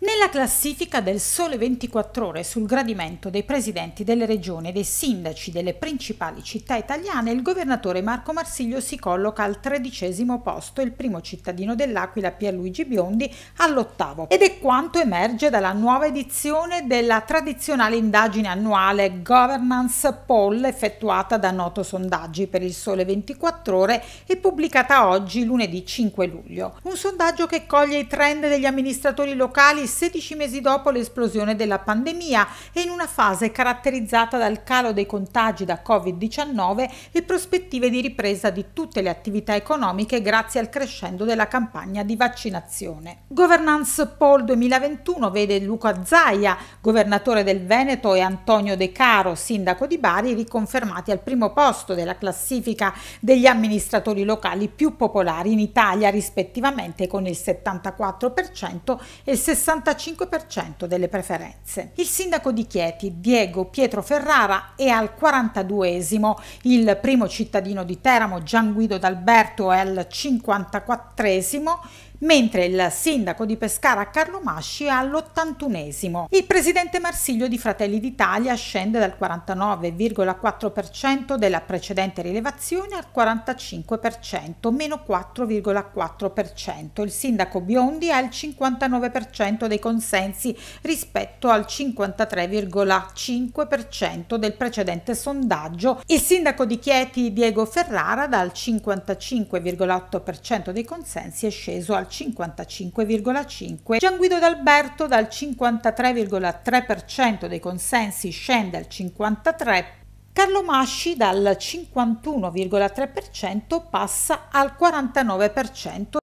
Nella classifica del sole 24 ore sul gradimento dei presidenti delle regioni e dei sindaci delle principali città italiane, il governatore Marco Marsiglio si colloca al tredicesimo posto e il primo cittadino dell'Aquila Pierluigi Biondi all'ottavo. Ed è quanto emerge dalla nuova edizione della tradizionale indagine annuale Governance Poll effettuata da Noto Sondaggi per il sole 24 ore e pubblicata oggi lunedì 5 luglio. Un sondaggio che coglie i trend degli amministratori locali 16 mesi dopo l'esplosione della pandemia e in una fase caratterizzata dal calo dei contagi da Covid-19 e prospettive di ripresa di tutte le attività economiche grazie al crescendo della campagna di vaccinazione. Governance Poll 2021 vede Luca Zaia, governatore del Veneto, e Antonio De Caro, sindaco di Bari, riconfermati al primo posto della classifica degli amministratori locali più popolari in Italia rispettivamente con il 74% e il 60% 65% delle preferenze. Il sindaco di Chieti, Diego Pietro Ferrara, è al 42esimo, il primo cittadino di Teramo, Gian Guido D'Alberto, è al 54esimo, mentre il sindaco di Pescara Carlo Masci è all'81esimo. Il presidente Marsiglio di Fratelli d'Italia scende dal 49,4% della precedente rilevazione al 45%, meno 4,4%. Il sindaco Biondi ha il 59% dei consensi rispetto al 53,5% del precedente sondaggio. Il sindaco di Chieti Diego Ferrara dal 55,8% dei consensi è sceso al 55,5%, Gian Guido D'Alberto dal 53,3% dei consensi scende al 53%, Carlo Masci dal 51,3% passa al 49%.